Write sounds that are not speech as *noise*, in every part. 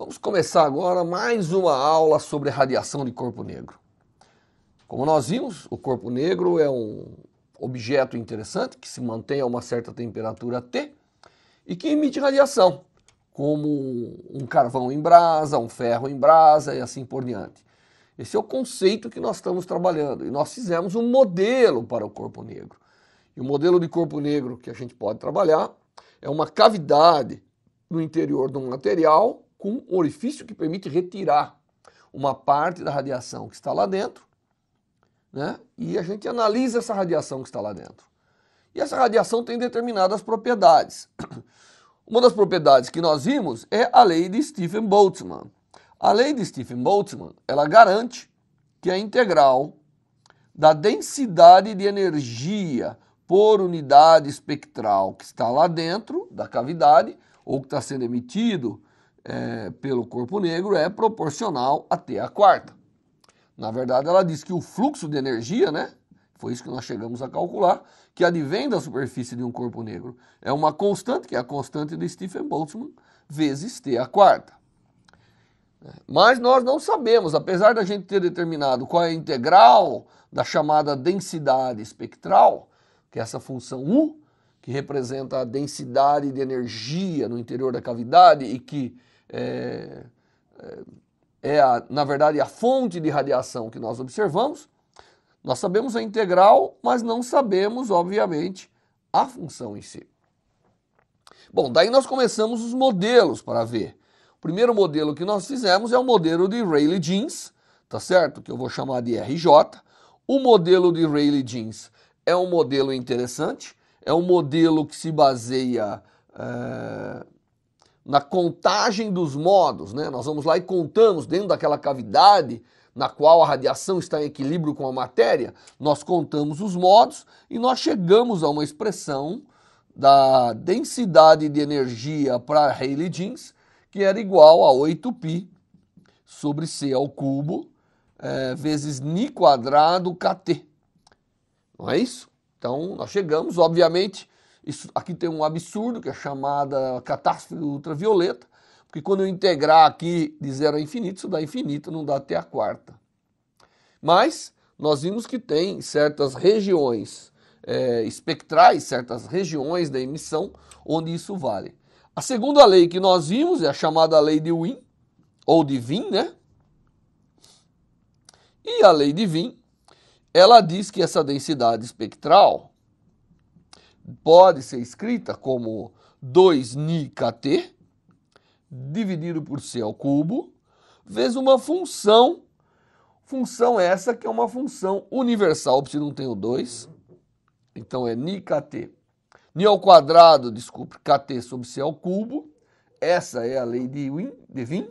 Vamos começar agora mais uma aula sobre radiação de corpo negro. Como nós vimos, o corpo negro é um objeto interessante que se mantém a uma certa temperatura T e que emite radiação, como um carvão em brasa, um ferro em brasa e assim por diante. Esse é o conceito que nós estamos trabalhando e nós fizemos um modelo para o corpo negro. E o modelo de corpo negro que a gente pode trabalhar é uma cavidade no interior de um material com um orifício que permite retirar uma parte da radiação que está lá dentro, né? E a gente analisa essa radiação que está lá dentro. E essa radiação tem determinadas propriedades. *coughs* Uma das propriedades que nós vimos é a lei de Stephen Boltzmann. A lei de Stephen Boltzmann, ela garante que a integral da densidade de energia por unidade espectral que está lá dentro da cavidade ou que está sendo emitido é, pelo corpo negro é proporcional T a quarta. Na verdade, ela diz que o fluxo de energia, né? Foi isso que nós chegamos a calcular, que advém da superfície de um corpo negro. É uma constante, que é a constante de Stephen Boltzmann, vezes T a quarta. Mas nós não sabemos, apesar da gente ter determinado qual é a integral da chamada densidade espectral, que é essa função U, que representa a densidade de energia no interior da cavidade e que é, é, é a, na verdade, a fonte de radiação que nós observamos. Nós sabemos a integral, mas não sabemos, obviamente, a função em si. Bom, daí nós começamos os modelos para ver. O primeiro modelo que nós fizemos é o modelo de Rayleigh-Jeans, tá certo? Que eu vou chamar de RJ. O modelo de Rayleigh-Jeans é um modelo interessante, é um modelo que se baseia é, na contagem dos modos, né? Nós vamos lá e contamos dentro daquela cavidade na qual a radiação está em equilíbrio com a matéria, nós contamos os modos e nós chegamos a uma expressão da densidade de energia para Rayleigh jeans que era igual a 8π sobre c ao cubo é, vezes ni quadrado kt. Não é isso? Então nós chegamos, obviamente, isso, aqui tem um absurdo que é chamada catástrofe ultravioleta, porque quando eu integrar aqui de zero a infinito, isso dá infinito, não dá até a quarta. Mas nós vimos que tem certas regiões é, espectrais, certas regiões da emissão onde isso vale. A segunda lei que nós vimos é a chamada lei de Wien, ou de Wien né? E a lei de Wien ela diz que essa densidade espectral pode ser escrita como 2 nkt dividido por c ao cubo vezes uma função, função essa que é uma função universal, porque não tem o 2, então é nkt Ni ao quadrado, desculpe, kt sobre c ao cubo, essa é a lei de Wien, de Wien,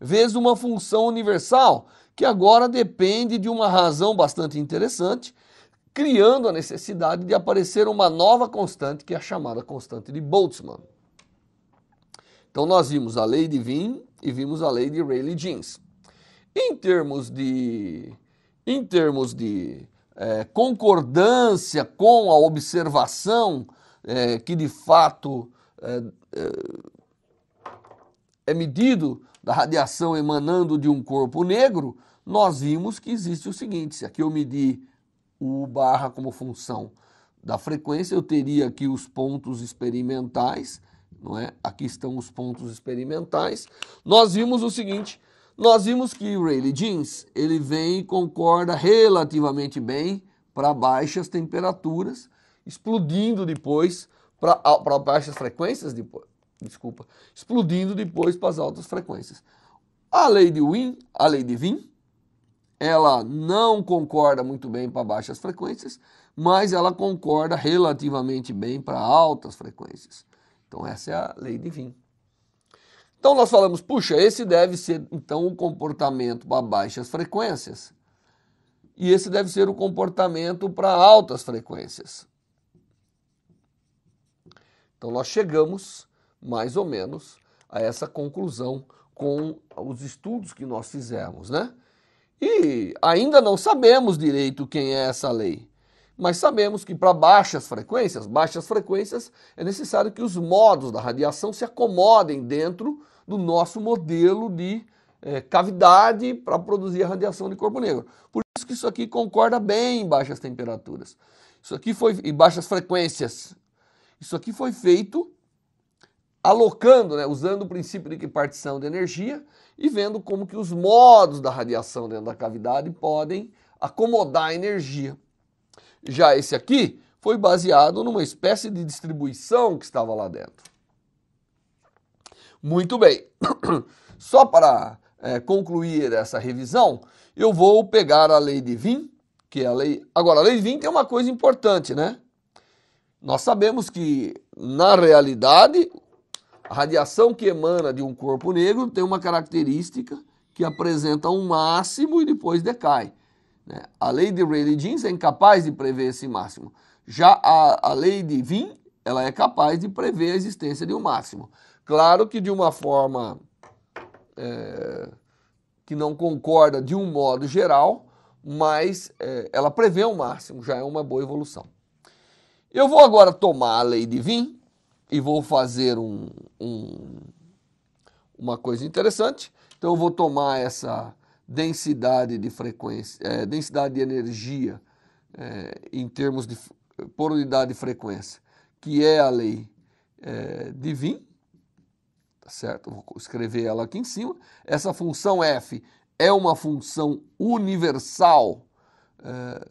vezes uma função universal, que agora depende de uma razão bastante interessante, criando a necessidade de aparecer uma nova constante, que é a chamada constante de Boltzmann. Então nós vimos a lei de Wien e vimos a lei de Rayleigh-Jeans. Em termos de, em termos de é, concordância com a observação é, que de fato é, é, é medido da radiação emanando de um corpo negro, nós vimos que existe o seguinte: se aqui eu medir o barra como função da frequência, eu teria aqui os pontos experimentais, não é? Aqui estão os pontos experimentais. Nós vimos o seguinte, nós vimos que o Rayleigh Jeans, ele vem e concorda relativamente bem para baixas temperaturas, explodindo depois para baixas frequências depois, desculpa, explodindo depois para as altas frequências. A lei de Win, a lei de Wien ela não concorda muito bem para baixas frequências, mas ela concorda relativamente bem para altas frequências. Então essa é a lei de Wien. Então nós falamos, puxa, esse deve ser então o comportamento para baixas frequências. E esse deve ser o comportamento para altas frequências. Então nós chegamos mais ou menos a essa conclusão com os estudos que nós fizemos, né? E ainda não sabemos direito quem é essa lei. Mas sabemos que para baixas frequências, baixas frequências, é necessário que os modos da radiação se acomodem dentro do nosso modelo de é, cavidade para produzir a radiação de corpo negro. Por isso que isso aqui concorda bem em baixas temperaturas. Isso aqui foi em baixas frequências. Isso aqui foi feito alocando, né, usando o princípio de repartição de energia e vendo como que os modos da radiação dentro da cavidade podem acomodar a energia. Já esse aqui foi baseado numa espécie de distribuição que estava lá dentro. Muito bem. *coughs* Só para é, concluir essa revisão, eu vou pegar a lei de Wien, que é a lei. Agora, a lei de Wien tem uma coisa importante, né? Nós sabemos que, na realidade, a radiação que emana de um corpo negro tem uma característica que apresenta um máximo e depois decai. Né? A lei de Rayleigh-Jeans é incapaz de prever esse máximo. Já a, a lei de Wien ela é capaz de prever a existência de um máximo. Claro que de uma forma é, que não concorda de um modo geral, mas é, ela prevê um máximo, já é uma boa evolução. Eu vou agora tomar a lei de Wien e vou fazer um, um, uma coisa interessante. Então eu vou tomar essa densidade de frequência, é, densidade de energia é, em termos de por unidade de frequência, que é a lei é, de Wien, tá certo? Vou escrever ela aqui em cima. Essa função f é uma função universal é,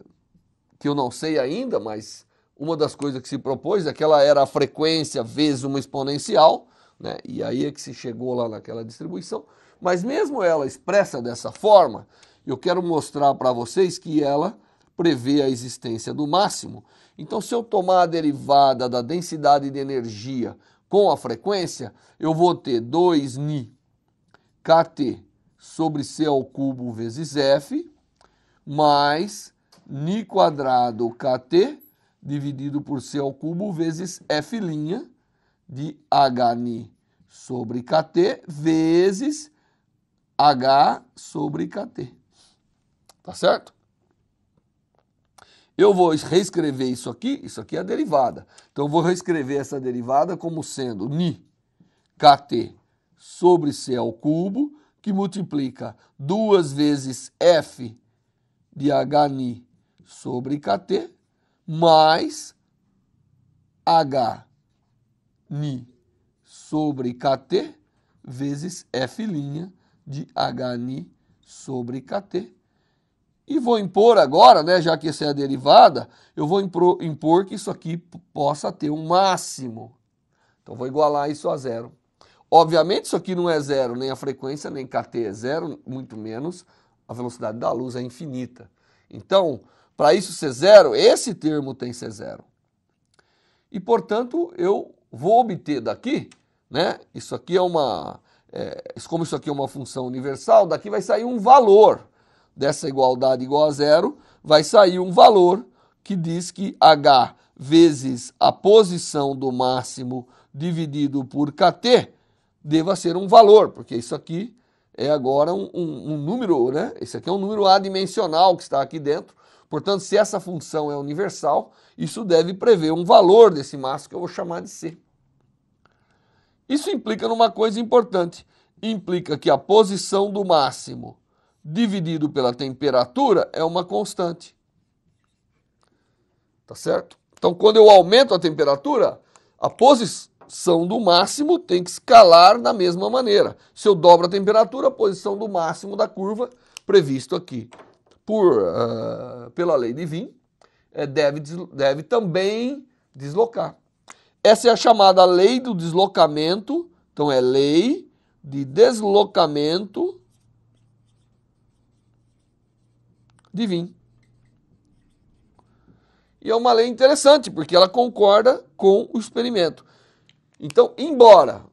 que eu não sei ainda, mas uma das coisas que se propôs é que ela era a frequência vezes uma exponencial, né? e aí é que se chegou lá naquela distribuição. Mas mesmo ela expressa dessa forma, eu quero mostrar para vocês que ela prevê a existência do máximo. Então, se eu tomar a derivada da densidade de energia com a frequência, eu vou ter 2ni kt sobre c ao cubo vezes f mais ni quadrado kt dividido por C ao cubo vezes F' de HN sobre KT vezes H sobre KT. Tá certo? Eu vou reescrever isso aqui, isso aqui é a derivada. Então eu vou reescrever essa derivada como sendo ni kt sobre c ao cubo, que multiplica duas vezes f de hni sobre kt mais H ni sobre KT vezes F' de H ni sobre KT. E vou impor agora, né, já que essa é a derivada, eu vou impor que isso aqui possa ter um máximo. Então vou igualar isso a zero. Obviamente isso aqui não é zero, nem a frequência, nem KT é zero, muito menos a velocidade da luz é infinita. Então, para isso ser zero, esse termo tem que ser zero. E, portanto, eu vou obter daqui, né? Isso aqui é uma. É, como isso aqui é uma função universal, daqui vai sair um valor dessa igualdade igual a zero, vai sair um valor que diz que h vezes a posição do máximo dividido por kt deva ser um valor, porque isso aqui é agora um, um, um número, né? Esse aqui é um número adimensional que está aqui dentro, Portanto, se essa função é universal, isso deve prever um valor desse máximo que eu vou chamar de C. Isso implica numa coisa importante, implica que a posição do máximo dividido pela temperatura é uma constante. Tá certo? Então, quando eu aumento a temperatura, a posição do máximo tem que escalar da mesma maneira. Se eu dobro a temperatura, a posição do máximo da curva previsto aqui por, uh, pela lei é, deve, deve também deslocar. Essa é a chamada lei do deslocamento, então é lei de deslocamento de divino. E é uma lei interessante, porque ela concorda com o experimento. Então, embora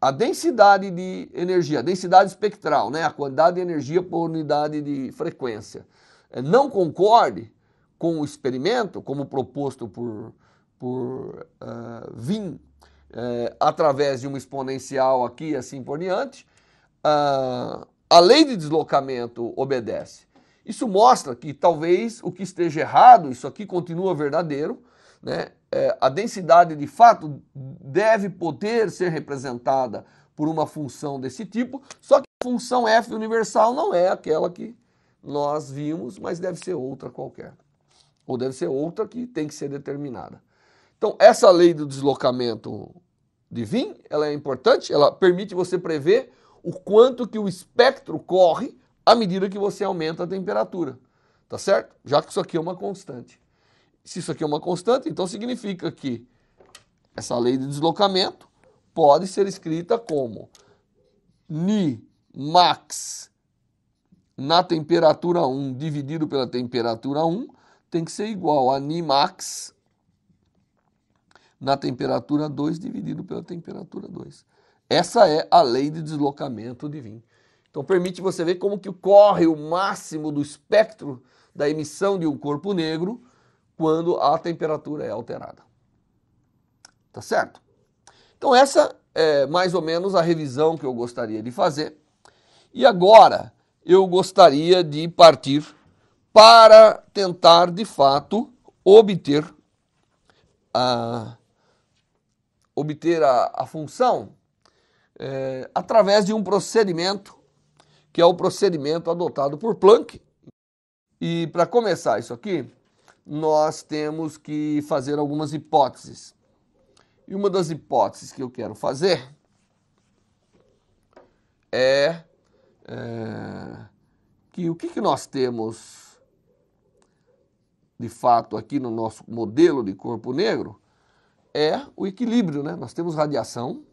a densidade de energia, a densidade espectral, né, a quantidade de energia por unidade de frequência, é, não concorde com o experimento, como proposto por, por uh, uh, através de uma exponencial aqui assim por diante, uh, a lei de deslocamento obedece. Isso mostra que talvez o que esteja errado, isso aqui continua verdadeiro, né, é, a densidade de fato deve poder ser representada por uma função desse tipo, só que a função f universal não é aquela que nós vimos, mas deve ser outra qualquer. Ou deve ser outra que tem que ser determinada. Então, essa lei do deslocamento de Wien ela é importante, ela permite você prever o quanto que o espectro corre à medida que você aumenta a temperatura. Tá certo? Já que isso aqui é uma constante se isso aqui é uma constante, então significa que essa lei de deslocamento pode ser escrita como Ni max na temperatura 1 dividido pela temperatura 1 tem que ser igual a Ni max na temperatura 2 dividido pela temperatura 2. Essa é a lei de deslocamento de Wien. Então permite você ver como que ocorre o máximo do espectro da emissão de um corpo negro quando a temperatura é alterada. Tá certo? Então, essa é mais ou menos a revisão que eu gostaria de fazer. E agora eu gostaria de partir para tentar de fato obter a, obter a, a função é, através de um procedimento que é o procedimento adotado por Planck. E para começar isso aqui, nós temos que fazer algumas hipóteses. E uma das hipóteses que eu quero fazer é, é que o que, que nós temos de fato aqui no nosso modelo de corpo negro é o equilíbrio, né? Nós temos radiação,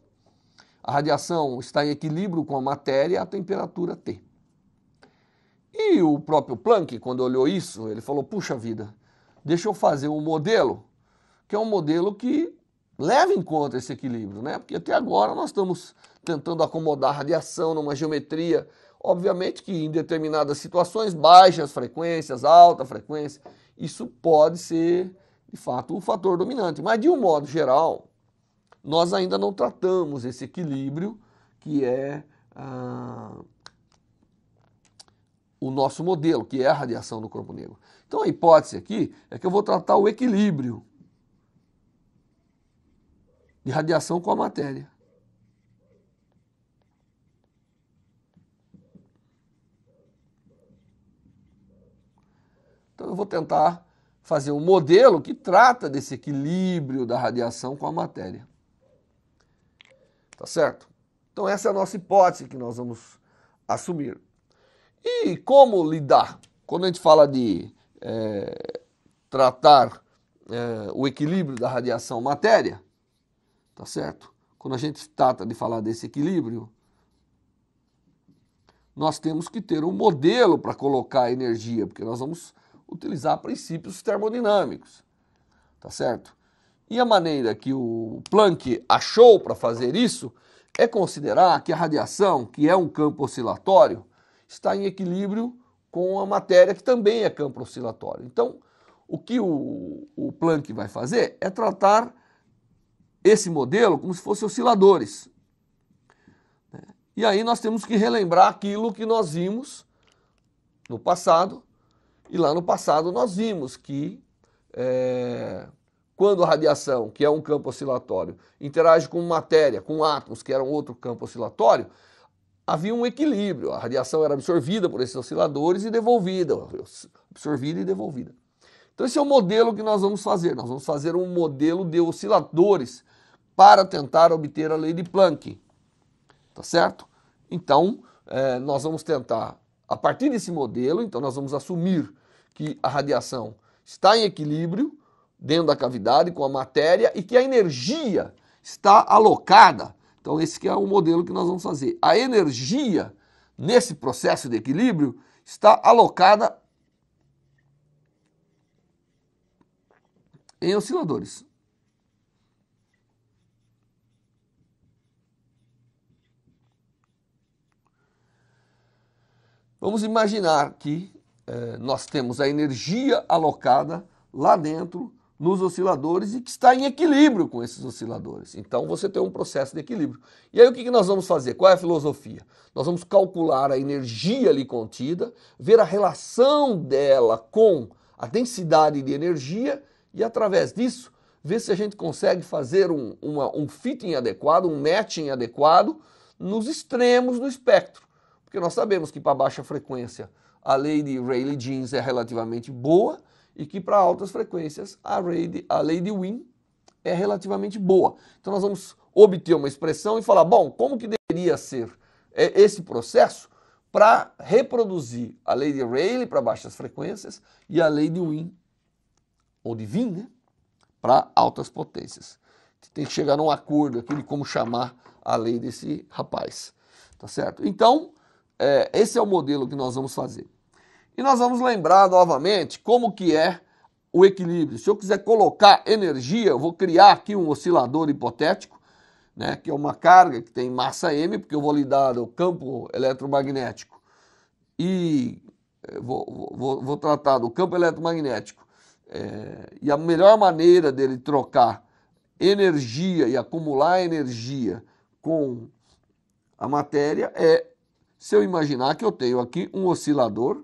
a radiação está em equilíbrio com a matéria a temperatura T. E o próprio Planck, quando olhou isso, ele falou: puxa vida, deixa eu fazer um modelo que é um modelo que leva em conta esse equilíbrio, né? Porque até agora nós estamos tentando acomodar a radiação numa geometria, obviamente que em determinadas situações, baixas frequências, alta frequência, isso pode ser, de fato, o fator dominante. Mas de um modo geral, nós ainda não tratamos esse equilíbrio que é ah, o nosso modelo, que é a radiação do corpo negro. Então a hipótese aqui é que eu vou tratar o equilíbrio de radiação com a matéria. Então eu vou tentar fazer um modelo que trata desse equilíbrio da radiação com a matéria. Tá certo? Então essa é a nossa hipótese que nós vamos assumir. E como lidar? Quando a gente fala de é, tratar é, o equilíbrio da radiação matéria, tá certo? Quando a gente trata de falar desse equilíbrio, nós temos que ter um modelo para colocar a energia, porque nós vamos utilizar princípios termodinâmicos, tá certo? E a maneira que o Planck achou para fazer isso é considerar que a radiação, que é um campo oscilatório, está em equilíbrio com a matéria, que também é campo oscilatório. Então, o que o, o Planck vai fazer é tratar esse modelo como se fossem osciladores. Né? E aí nós temos que relembrar aquilo que nós vimos no passado, e lá no passado nós vimos que é, quando a radiação, que é um campo oscilatório, interage com matéria, com átomos, que era um outro campo oscilatório, havia um equilíbrio. A radiação era absorvida por esses osciladores e devolvida, absorvida e devolvida. Então esse é o modelo que nós vamos fazer. Nós vamos fazer um modelo de osciladores para tentar obter a lei de Planck, tá certo? Então é, nós vamos tentar, a partir desse modelo, então nós vamos assumir que a radiação está em equilíbrio dentro da cavidade com a matéria e que a energia está alocada então, esse que é o modelo que nós vamos fazer. A energia, nesse processo de equilíbrio, está alocada em osciladores. Vamos imaginar que eh, nós temos a energia alocada lá dentro nos osciladores e que está em equilíbrio com esses osciladores. Então você tem um processo de equilíbrio. E aí o que nós vamos fazer? Qual é a filosofia? Nós vamos calcular a energia ali contida, ver a relação dela com a densidade de energia e através disso ver se a gente consegue fazer um, uma, um fitting adequado, um matching adequado nos extremos do espectro. Porque nós sabemos que para baixa frequência a lei de Rayleigh-Jeans é relativamente boa, e que para altas frequências a, raid, a lei de Wien é relativamente boa. Então nós vamos obter uma expressão e falar, bom, como que deveria ser é, esse processo para reproduzir a lei de Rayleigh para baixas frequências e a lei de Wien, ou de Wien, né, para altas potências. Tem que chegar num acordo aqui de como chamar a lei desse rapaz, tá certo? Então, é, esse é o modelo que nós vamos fazer. E nós vamos lembrar novamente como que é o equilíbrio. Se eu quiser colocar energia, eu vou criar aqui um oscilador hipotético, né, que é uma carga que tem massa m, porque eu vou lidar o campo eletromagnético e eh, vou, vou, vou tratar do campo eletromagnético é, e a melhor maneira dele trocar energia e acumular energia com a matéria é se eu imaginar que eu tenho aqui um oscilador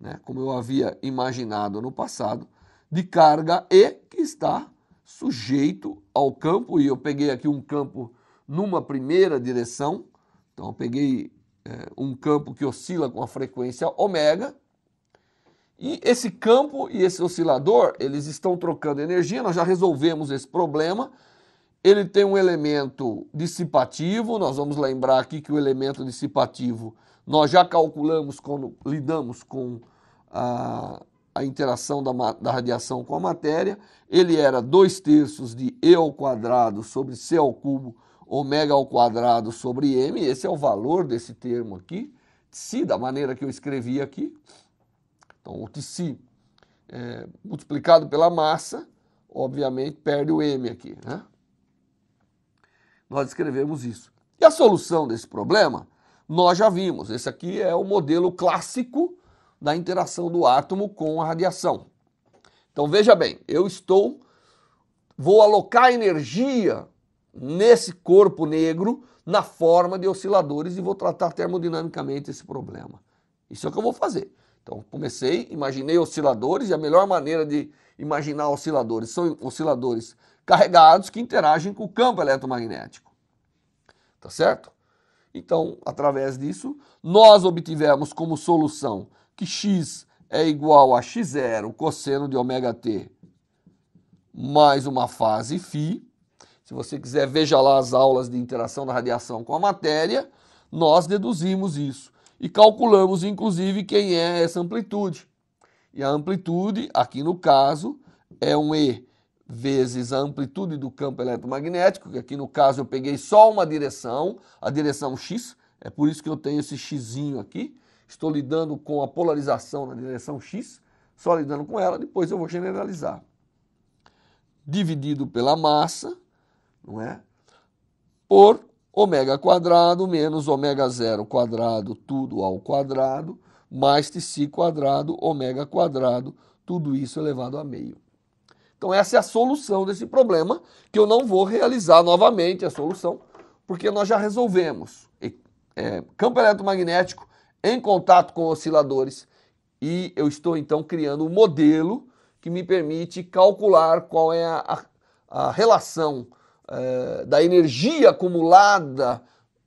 né, como eu havia imaginado no passado, de carga E que está sujeito ao campo. E eu peguei aqui um campo numa primeira direção, então eu peguei é, um campo que oscila com a frequência ômega. E esse campo e esse oscilador, eles estão trocando energia, nós já resolvemos esse problema. Ele tem um elemento dissipativo, nós vamos lembrar aqui que o elemento dissipativo nós já calculamos quando lidamos com a, a interação da, da, radiação com a matéria. Ele era 2 terços de E ao quadrado sobre C ao cubo, ômega ao quadrado sobre M. Esse é o valor desse termo aqui. Tsi, da maneira que eu escrevi aqui. Então, o Tsi é, multiplicado pela massa, obviamente, perde o M aqui. Né? Nós escrevemos isso. E a solução desse problema nós já vimos. Esse aqui é o modelo clássico da interação do átomo com a radiação. Então veja bem, eu estou vou alocar energia nesse corpo negro na forma de osciladores e vou tratar termodinamicamente esse problema. Isso é o que eu vou fazer. Então comecei, imaginei osciladores e a melhor maneira de imaginar osciladores são osciladores carregados que interagem com o campo eletromagnético. Tá certo? Então, através disso, nós obtivemos como solução que x é igual a x0 cosseno de ômega t mais uma fase φ. Se você quiser, veja lá as aulas de interação da radiação com a matéria. Nós deduzimos isso e calculamos, inclusive, quem é essa amplitude. E a amplitude, aqui no caso, é um E vezes a amplitude do campo eletromagnético, que aqui no caso eu peguei só uma direção, a direção X, é por isso que eu tenho esse x aqui. Estou lidando com a polarização na direção X, só lidando com ela, depois eu vou generalizar. Dividido pela massa, não é? Por ômega quadrado menos ômega zero quadrado, tudo ao quadrado, mais Tc quadrado, ômega quadrado, tudo isso elevado a meio. Então, essa é a solução desse problema, que eu não vou realizar novamente a solução, porque nós já resolvemos. É, campo eletromagnético em contato com osciladores e eu estou então criando um modelo que me permite calcular qual é a, a relação é, da energia acumulada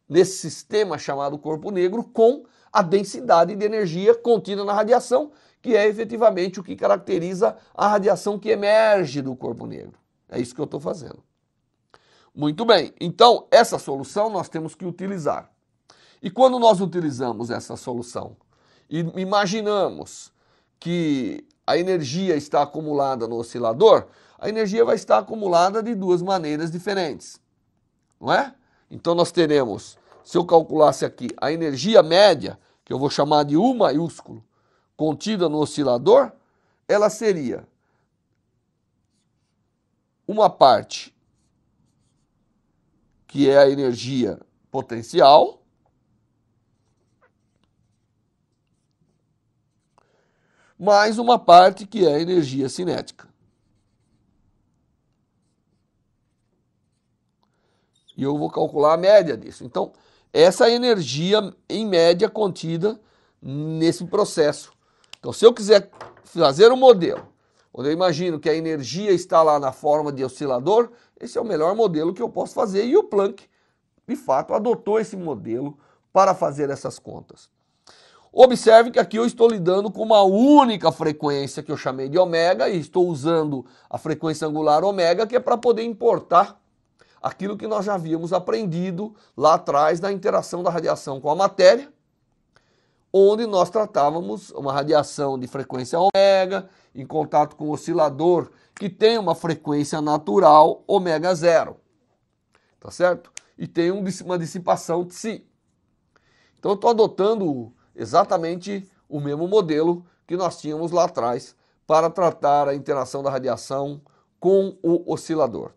nesse sistema chamado corpo negro com a densidade de energia contida na radiação que é efetivamente o que caracteriza a radiação que emerge do corpo negro. É isso que eu estou fazendo. Muito bem, então essa solução nós temos que utilizar. E quando nós utilizamos essa solução e imaginamos que a energia está acumulada no oscilador, a energia vai estar acumulada de duas maneiras diferentes, não é? Então nós teremos, se eu calculasse aqui a energia média, que eu vou chamar de U maiúsculo, contida no oscilador, ela seria uma parte que é a energia potencial, mais uma parte que é a energia cinética. E eu vou calcular a média disso. Então, essa é energia em média contida nesse processo então, se eu quiser fazer um modelo onde eu imagino que a energia está lá na forma de oscilador, esse é o melhor modelo que eu posso fazer. E o Planck, de fato, adotou esse modelo para fazer essas contas. Observe que aqui eu estou lidando com uma única frequência que eu chamei de ômega e estou usando a frequência angular ômega que é para poder importar aquilo que nós já havíamos aprendido lá atrás na interação da radiação com a matéria onde nós tratávamos uma radiação de frequência ômega em contato com um oscilador que tem uma frequência natural ômega zero, tá certo? E tem uma dissipação de si. Então estou adotando exatamente o mesmo modelo que nós tínhamos lá atrás para tratar a interação da radiação com o oscilador.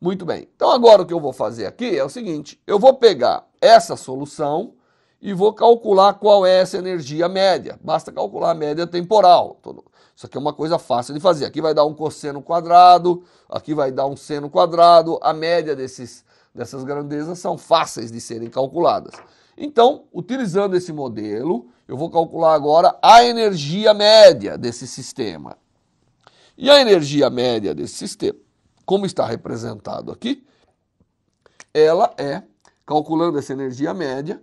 Muito bem. Então agora o que eu vou fazer aqui é o seguinte, eu vou pegar essa solução e vou calcular qual é essa energia média. Basta calcular a média temporal. Isso aqui é uma coisa fácil de fazer. Aqui vai dar um cosseno quadrado, aqui vai dar um seno quadrado. A média desses, dessas grandezas são fáceis de serem calculadas. Então, utilizando esse modelo, eu vou calcular agora a energia média desse sistema. E a energia média desse sistema, como está representado aqui, ela é, calculando essa energia média,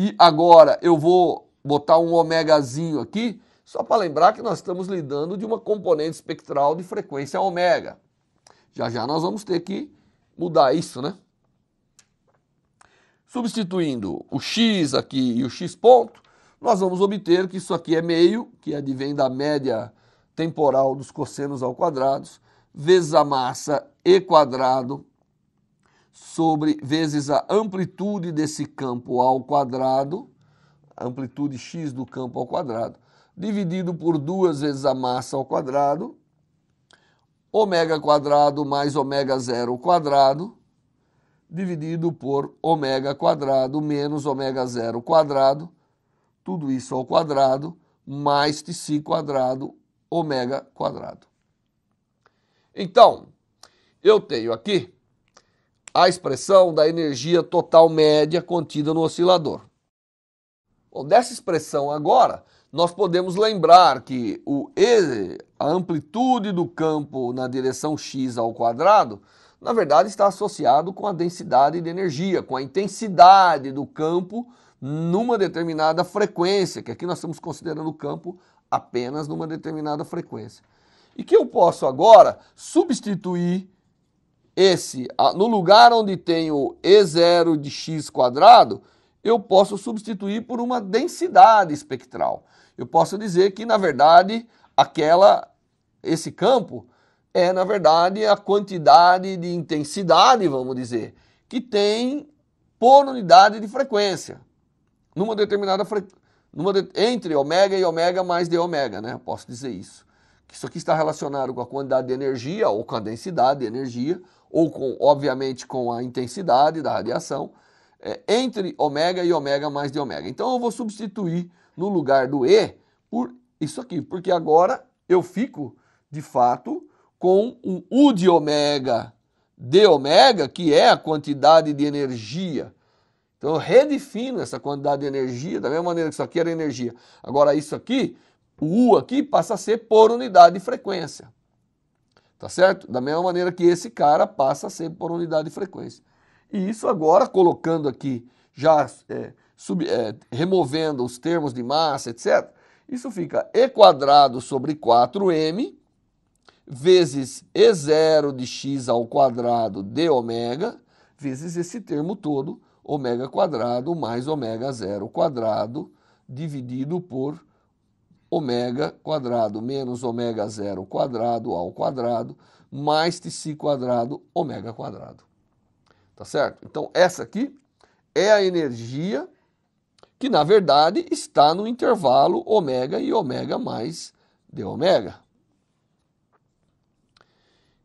e agora eu vou botar um omegazinho aqui, só para lembrar que nós estamos lidando de uma componente espectral de frequência ômega. Já já nós vamos ter que mudar isso, né? Substituindo o x aqui e o x ponto, nós vamos obter que isso aqui é meio, que advém é da média temporal dos cossenos ao quadrado, vezes a massa e quadrado sobre vezes a amplitude desse campo ao quadrado, amplitude x do campo ao quadrado, dividido por duas vezes a massa ao quadrado, ômega quadrado mais ômega zero ao quadrado, dividido por ômega quadrado menos ômega zero ao quadrado, tudo isso ao quadrado, mais Tc quadrado, ômega quadrado. Então, eu tenho aqui a expressão da energia total média contida no oscilador. Bom, dessa expressão agora, nós podemos lembrar que o e, a amplitude do campo na direção x ao quadrado, na verdade está associado com a densidade de energia, com a intensidade do campo numa determinada frequência, que aqui nós estamos considerando o campo apenas numa determinada frequência. E que eu posso agora substituir esse, no lugar onde tem o E0 de x quadrado, eu posso substituir por uma densidade espectral. Eu posso dizer que, na verdade, aquela, esse campo é, na verdade, a quantidade de intensidade, vamos dizer, que tem por unidade de frequência, numa determinada fre... de... entre ômega e ômega mais de ômega, né? posso dizer isso. Isso aqui está relacionado com a quantidade de energia ou com a densidade de energia ou com, obviamente com a intensidade da radiação, é, entre ômega e ômega mais de ômega. Então eu vou substituir no lugar do E por isso aqui, porque agora eu fico, de fato, com um U de ômega de ômega, que é a quantidade de energia. Então eu redefino essa quantidade de energia, da mesma maneira que isso aqui era energia. Agora isso aqui, o U aqui passa a ser por unidade de frequência. Tá certo? Da mesma maneira que esse cara passa sempre por unidade de frequência. E isso agora, colocando aqui, já é, sub, é, removendo os termos de massa, etc., isso fica E quadrado sobre 4m vezes E0 de x ao quadrado de ômega, vezes esse termo todo, ômega quadrado mais ômega zero quadrado, dividido por ômega quadrado menos ômega zero quadrado ao quadrado mais Tc quadrado ômega quadrado. Tá certo? Então essa aqui é a energia que na verdade está no intervalo ômega e ômega mais d ômega.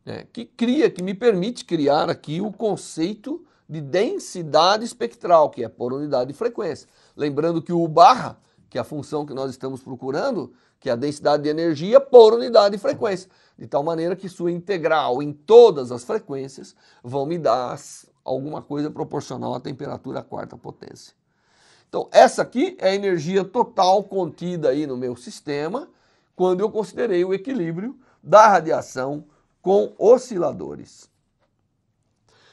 É, que cria, que me permite criar aqui o conceito de densidade espectral, que é por unidade de frequência. Lembrando que o barra que é a função que nós estamos procurando, que é a densidade de energia por unidade de frequência, de tal maneira que sua integral em todas as frequências vão me dar alguma coisa proporcional à temperatura à quarta potência. Então, essa aqui é a energia total contida aí no meu sistema, quando eu considerei o equilíbrio da radiação com osciladores.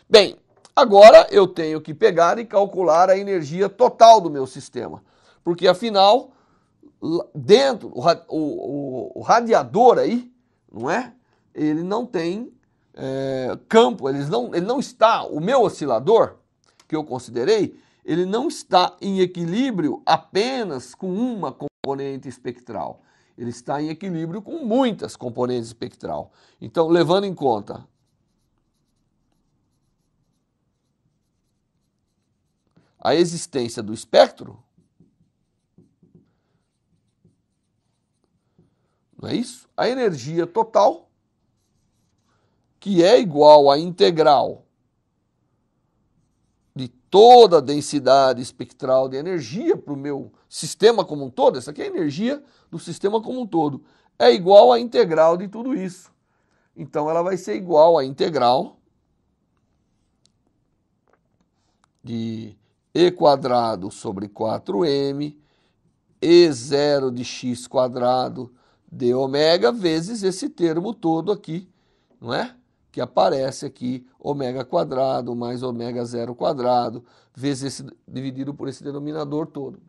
Bem, agora eu tenho que pegar e calcular a energia total do meu sistema porque afinal, dentro, o, o, o radiador aí, não é? Ele não tem é, campo, eles não, ele não está, o meu oscilador, que eu considerei, ele não está em equilíbrio apenas com uma componente espectral. Ele está em equilíbrio com muitas componentes espectral. Então, levando em conta a existência do espectro, Não é isso? A energia total, que é igual à integral de toda a densidade espectral de energia para o meu sistema como um todo, essa aqui é a energia do sistema como um todo, é igual à integral de tudo isso. Então ela vai ser igual à integral de e quadrado sobre 4m, e zero de x quadrado de ômega vezes esse termo todo aqui, não é? Que aparece aqui, ômega quadrado mais ômega zero quadrado, vezes esse, dividido por esse denominador todo.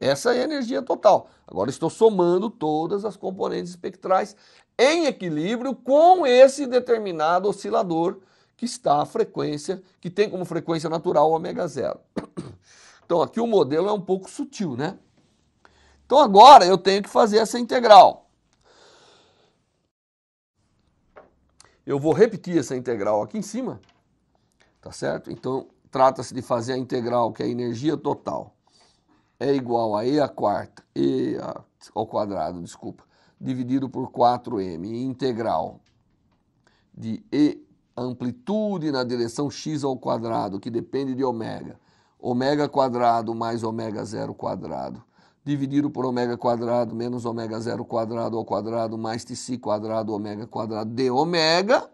Essa é a energia total. Agora estou somando todas as componentes espectrais em equilíbrio com esse determinado oscilador que está a frequência, que tem como frequência natural ômega zero. *coughs* Então aqui o modelo é um pouco sutil, né? Então agora eu tenho que fazer essa integral. eu vou repetir essa integral aqui em cima, tá certo? Então, trata-se de fazer a integral, que é a energia total, é igual a E a quarta, E ao quadrado, desculpa, dividido por 4M, integral de E amplitude na direção x ao quadrado, que depende de ω, ω quadrado mais ω zero quadrado, dividido por ômega quadrado menos ômega zero quadrado ao quadrado mais Tc quadrado ômega quadrado de ômega.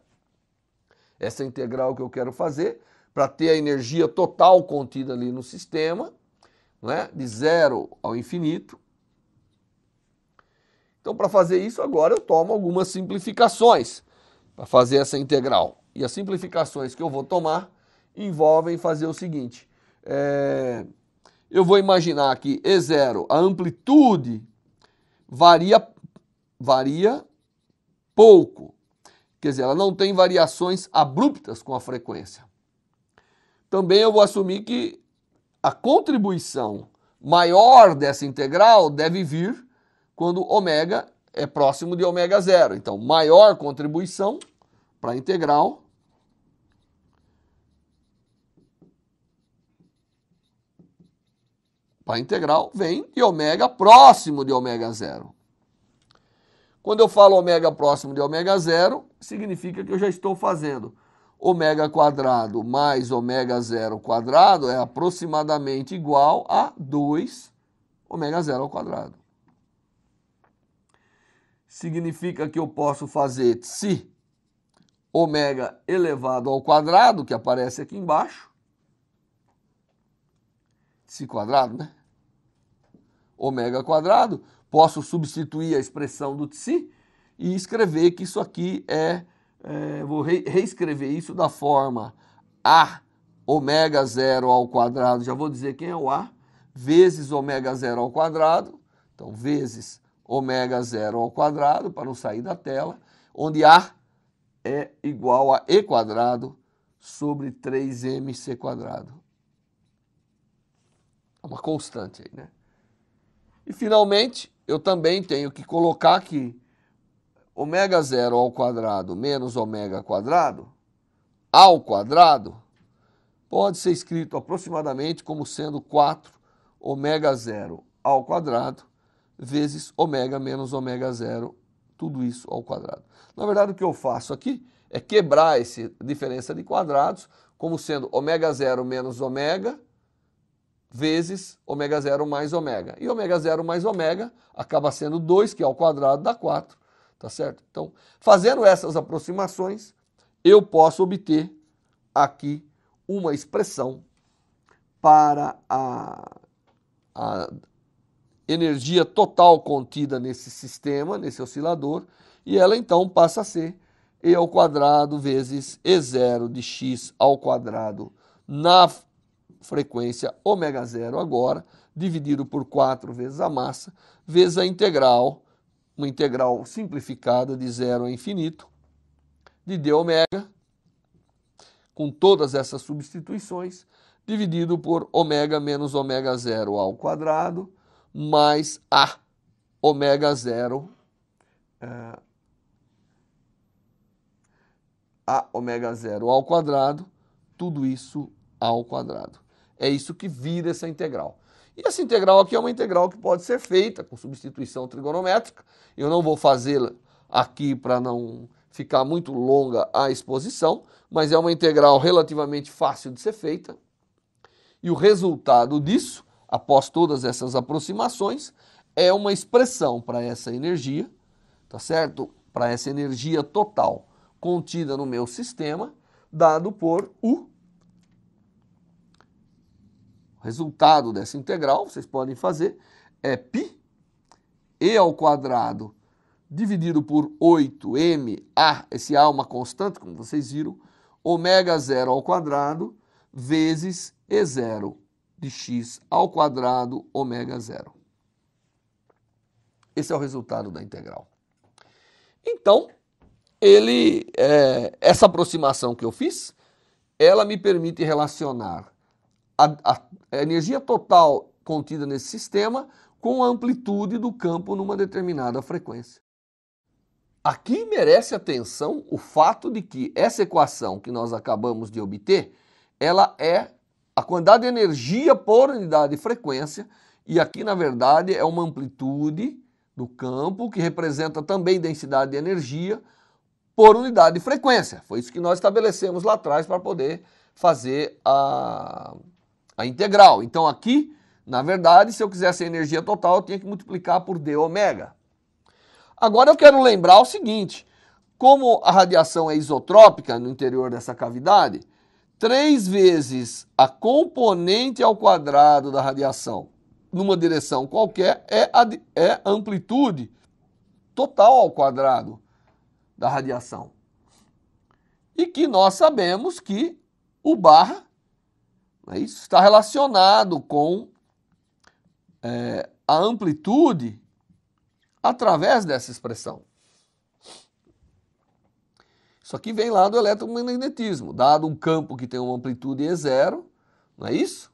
Essa é integral que eu quero fazer para ter a energia total contida ali no sistema, né? de zero ao infinito. Então, para fazer isso, agora eu tomo algumas simplificações para fazer essa integral. E as simplificações que eu vou tomar envolvem fazer o seguinte. É eu vou imaginar que E0, a amplitude varia, varia pouco. Quer dizer, ela não tem variações abruptas com a frequência. Também eu vou assumir que a contribuição maior dessa integral deve vir quando ômega é próximo de ômega zero. Então, maior contribuição para a integral pi integral vem de ômega próximo de ômega zero. Quando eu falo ômega próximo de ômega zero, significa que eu já estou fazendo ômega quadrado mais ômega zero quadrado é aproximadamente igual a 2 ômega zero ao quadrado. Significa que eu posso fazer se ômega elevado ao quadrado, que aparece aqui embaixo, se quadrado, né? ômega quadrado, posso substituir a expressão do tsi e escrever que isso aqui é, é vou re reescrever isso da forma A ômega zero ao quadrado, já vou dizer quem é o A, vezes ômega zero ao quadrado, então vezes ômega zero ao quadrado, para não sair da tela, onde A é igual a E quadrado sobre 3mc quadrado. É uma constante aí, né? finalmente, eu também tenho que colocar que ômega zero ao quadrado menos ômega quadrado ao quadrado pode ser escrito aproximadamente como sendo 4 ômega zero ao quadrado vezes ômega menos ômega zero, tudo isso ao quadrado. Na verdade, o que eu faço aqui é quebrar essa diferença de quadrados como sendo ômega zero menos ômega vezes ômega zero mais ômega. E ômega zero mais ômega acaba sendo 2, que é ao quadrado dá 4, tá certo? Então, fazendo essas aproximações, eu posso obter aqui uma expressão para a, a energia total contida nesse sistema, nesse oscilador, e ela então passa a ser e ao quadrado vezes e zero de x ao quadrado na frequência ômega zero agora, dividido por 4 vezes a massa, vezes a integral, uma integral simplificada de zero a infinito, de d ômega, com todas essas substituições, dividido por ômega menos ômega zero ao quadrado, mais a ômega zero eh, a ômega zero ao quadrado, tudo isso ao quadrado. É isso que vira essa integral. E essa integral aqui é uma integral que pode ser feita com substituição trigonométrica. Eu não vou fazê-la aqui para não ficar muito longa a exposição, mas é uma integral relativamente fácil de ser feita. E o resultado disso, após todas essas aproximações, é uma expressão para essa energia, tá certo? Para essa energia total contida no meu sistema, dado por U, o resultado dessa integral, vocês podem fazer, é π e ao quadrado dividido por 8m, a, esse a é uma constante, como vocês viram, ômega zero ao quadrado vezes e zero de x ao quadrado ômega zero. Esse é o resultado da integral. Então, ele, é, essa aproximação que eu fiz, ela me permite relacionar a, a energia total contida nesse sistema com a amplitude do campo numa determinada frequência. Aqui merece atenção o fato de que essa equação que nós acabamos de obter, ela é a quantidade de energia por unidade de frequência, e aqui na verdade é uma amplitude do campo que representa também densidade de energia por unidade de frequência. Foi isso que nós estabelecemos lá atrás para poder fazer a a integral. Então aqui, na verdade, se eu quisesse a energia total, eu tinha que multiplicar por d ômega. Agora eu quero lembrar o seguinte, como a radiação é isotrópica no interior dessa cavidade, 3 vezes a componente ao quadrado da radiação numa direção qualquer é a, é a amplitude total ao quadrado da radiação. E que nós sabemos que o barra né? Isso está relacionado com é, a amplitude através dessa expressão. Isso aqui vem lá do eletromagnetismo. Dado um campo que tem uma amplitude E zero, não é isso?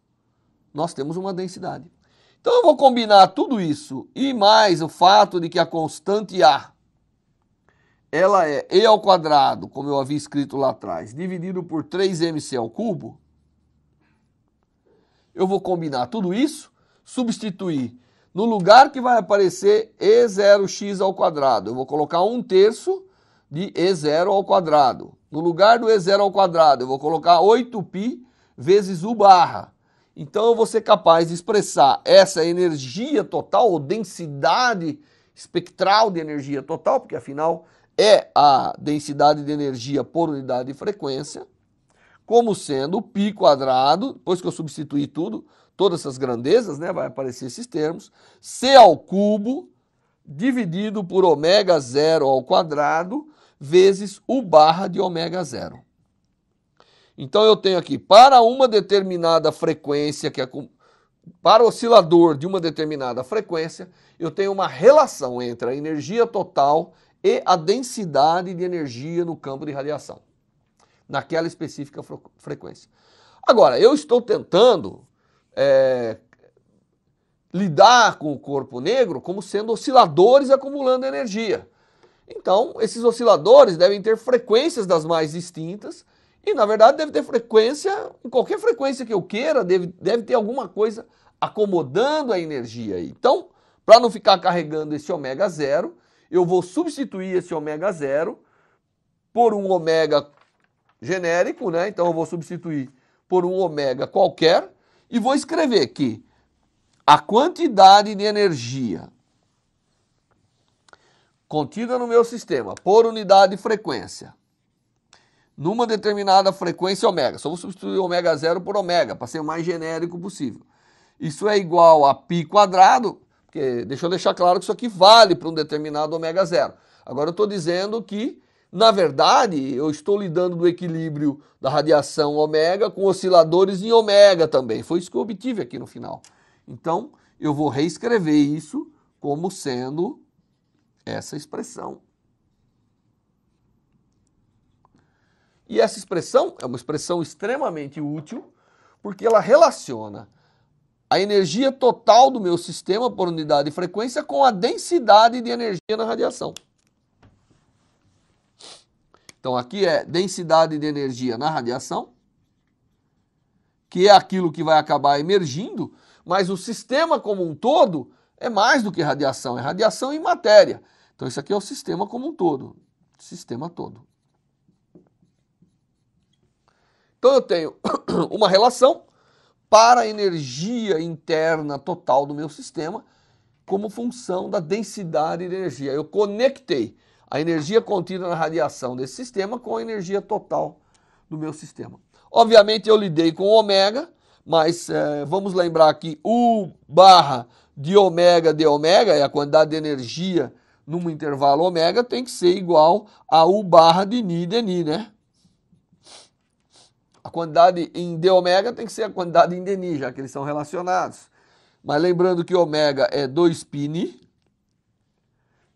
Nós temos uma densidade. Então eu vou combinar tudo isso e mais o fato de que a constante A ela é E ao quadrado, como eu havia escrito lá atrás, dividido por 3mc ao cubo, eu vou combinar tudo isso, substituir no lugar que vai aparecer E0x ao quadrado, eu vou colocar um terço de E0 ao quadrado. No lugar do E0 ao quadrado, eu vou colocar 8π vezes U barra. Então eu vou ser capaz de expressar essa energia total, ou densidade espectral de energia total, porque afinal é a densidade de energia por unidade de frequência, como sendo π quadrado, depois que eu substituir tudo, todas essas grandezas, né, vai aparecer esses termos, c ao cubo dividido por ômega zero ao quadrado vezes u barra de ômega zero. Então eu tenho aqui para uma determinada frequência que é para o oscilador de uma determinada frequência, eu tenho uma relação entre a energia total e a densidade de energia no campo de radiação naquela específica frequência. Agora, eu estou tentando é, lidar com o corpo negro como sendo osciladores acumulando energia. Então, esses osciladores devem ter frequências das mais distintas e, na verdade, deve ter frequência, em qualquer frequência que eu queira, deve, deve ter alguma coisa acomodando a energia aí. Então, para não ficar carregando esse ômega zero, eu vou substituir esse ômega zero por um ômega genérico, né? Então eu vou substituir por um ômega qualquer e vou escrever que a quantidade de energia contida no meu sistema por unidade de frequência numa determinada frequência ômega, só vou substituir ômega zero por ômega para ser o mais genérico possível. Isso é igual a π quadrado, porque deixa eu deixar claro que isso aqui vale para um determinado ômega zero. Agora eu estou dizendo que na verdade, eu estou lidando do equilíbrio da radiação ômega com osciladores em ômega também. Foi isso que eu obtive aqui no final. Então, eu vou reescrever isso como sendo essa expressão. E essa expressão é uma expressão extremamente útil, porque ela relaciona a energia total do meu sistema por unidade de frequência com a densidade de energia na radiação. Então aqui é densidade de energia na radiação, que é aquilo que vai acabar emergindo, mas o sistema como um todo é mais do que radiação, é radiação e matéria. Então isso aqui é o sistema como um todo, sistema todo. Então eu tenho *coughs* uma relação para a energia interna total do meu sistema como função da densidade de energia. Eu conectei a energia contida na radiação desse sistema com a energia total do meu sistema. Obviamente eu lidei com ômega, mas é, vamos lembrar que U barra de ômega de ômega, é a quantidade de energia num intervalo ômega, tem que ser igual a U barra de Ni de Ni, né? A quantidade em D ômega tem que ser a quantidade em deni, já que eles são relacionados. Mas lembrando que ômega é 2π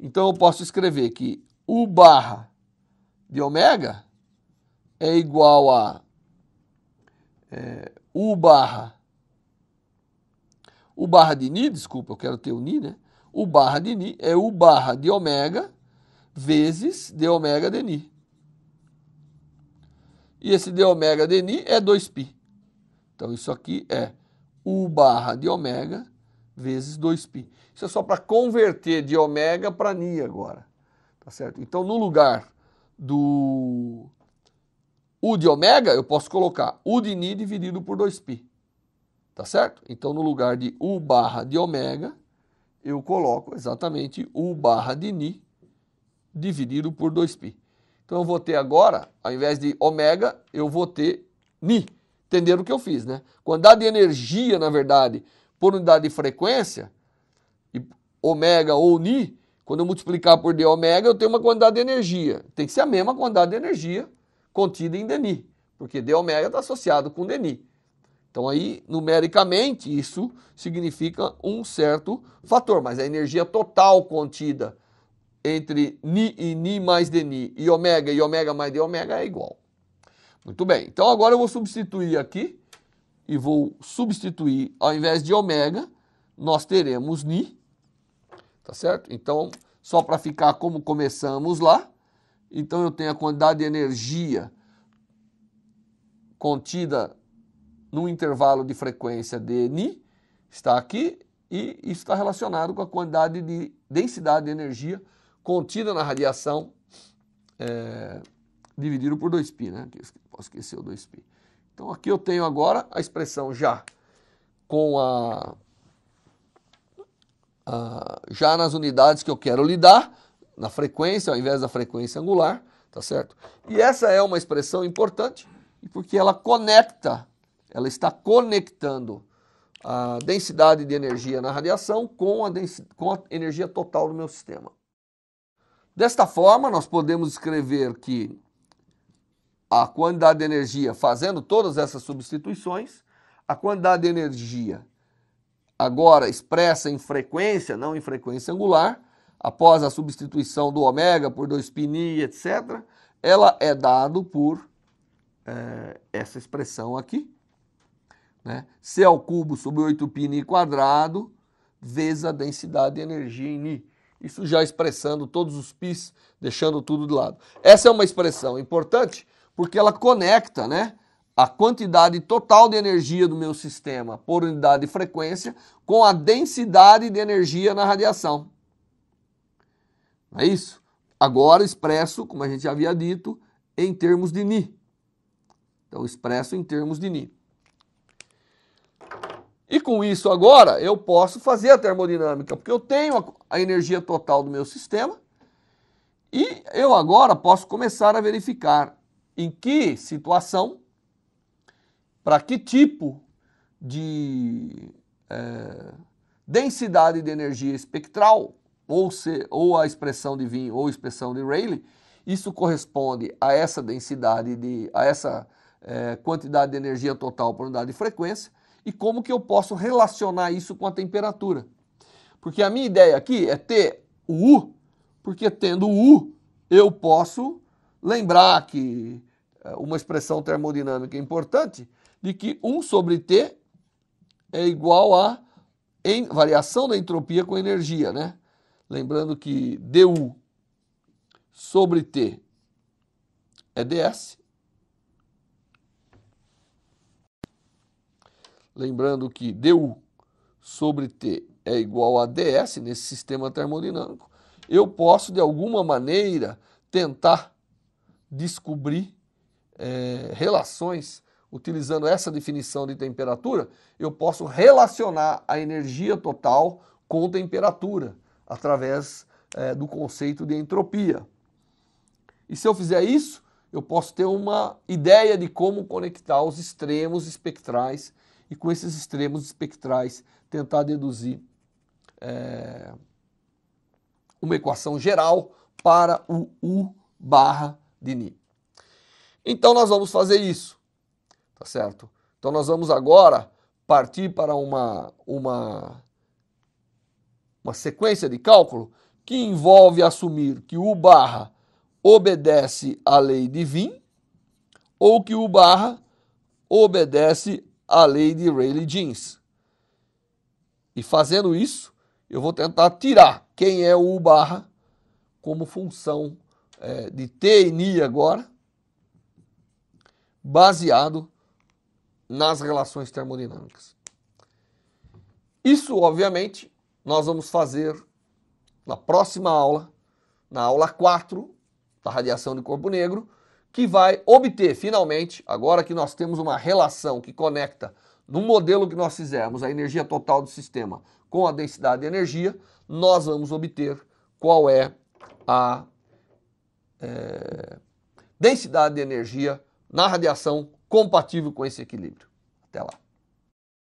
então eu posso escrever que U barra de ômega é igual a é, U barra U barra de Ni, desculpa, eu quero ter o Ni, né? U barra de Ni é U barra de ômega vezes de ômega de Ni. E esse de ômega de Ni é 2π. Então isso aqui é U barra de ômega vezes 2π. Isso é só para converter de ômega para ni agora, tá certo? Então, no lugar do U de ômega, eu posso colocar U de ni dividido por 2π, tá certo? Então, no lugar de U barra de ômega, eu coloco exatamente U barra de ni dividido por 2π. Então, eu vou ter agora, ao invés de ômega, eu vou ter ni. Entenderam o que eu fiz, né? Quantidade de energia, na verdade, por unidade de frequência, e ômega ou ni, quando eu multiplicar por d ômega, eu tenho uma quantidade de energia. Tem que ser a mesma quantidade de energia contida em dni, porque d ômega está associado com dni. Então aí, numericamente, isso significa um certo fator, mas a energia total contida entre ni e ni mais dni e ômega e ômega mais d ômega é igual. Muito bem, então agora eu vou substituir aqui e vou substituir, ao invés de ômega, nós teremos ni, tá certo? Então, só para ficar como começamos lá, então eu tenho a quantidade de energia contida num intervalo de frequência de ni, está aqui, e isso está relacionado com a quantidade de densidade de energia contida na radiação é, dividido por 2π, né? posso esquecer o 2π. Então aqui eu tenho agora a expressão já com a, a já nas unidades que eu quero lidar, na frequência ao invés da frequência angular, tá certo? E essa é uma expressão importante porque ela conecta, ela está conectando a densidade de energia na radiação com a, com a energia total do meu sistema. Desta forma, nós podemos escrever que a quantidade de energia fazendo todas essas substituições, a quantidade de energia agora expressa em frequência, não em frequência angular, após a substituição do ômega por 2π, etc., ela é dada por é, essa expressão aqui, né? C ao cubo sobre 8π quadrado vezes a densidade de energia em Ni. Isso já expressando todos os pis, deixando tudo de lado. Essa é uma expressão importante porque ela conecta, né? a quantidade total de energia do meu sistema por unidade de frequência com a densidade de energia na radiação. Não é isso? Agora expresso, como a gente já havia dito, em termos de Ni. Então expresso em termos de Ni. E com isso agora eu posso fazer a termodinâmica, porque eu tenho a energia total do meu sistema e eu agora posso começar a verificar em que situação, para que tipo de é, densidade de energia espectral, ou, se, ou a expressão de Wien ou a expressão de Rayleigh, isso corresponde a essa densidade, de, a essa é, quantidade de energia total por unidade de frequência, e como que eu posso relacionar isso com a temperatura. Porque a minha ideia aqui é ter o U, porque tendo o U, eu posso Lembrar que eh, uma expressão termodinâmica importante de que 1 sobre T é igual a em, variação da entropia com energia, né? Lembrando que du sobre T é ds. Lembrando que du sobre T é igual a ds nesse sistema termodinâmico, eu posso de alguma maneira tentar descobrir é, relações utilizando essa definição de temperatura, eu posso relacionar a energia total com temperatura através é, do conceito de entropia. E se eu fizer isso, eu posso ter uma ideia de como conectar os extremos espectrais e com esses extremos espectrais tentar deduzir é, uma equação geral para o U barra de Ni. Então nós vamos fazer isso, tá certo? Então nós vamos agora partir para uma, uma, uma sequência de cálculo que envolve assumir que U barra obedece à lei de Vin ou que U barra obedece à lei de Rayleigh Jeans. E fazendo isso, eu vou tentar tirar quem é o U barra como função é, de TNI agora, baseado nas relações termodinâmicas. Isso, obviamente, nós vamos fazer na próxima aula, na aula 4 da radiação de corpo negro, que vai obter finalmente, agora que nós temos uma relação que conecta no modelo que nós fizemos a energia total do sistema com a densidade de energia, nós vamos obter qual é a é, densidade de energia na radiação compatível com esse equilíbrio. Até lá.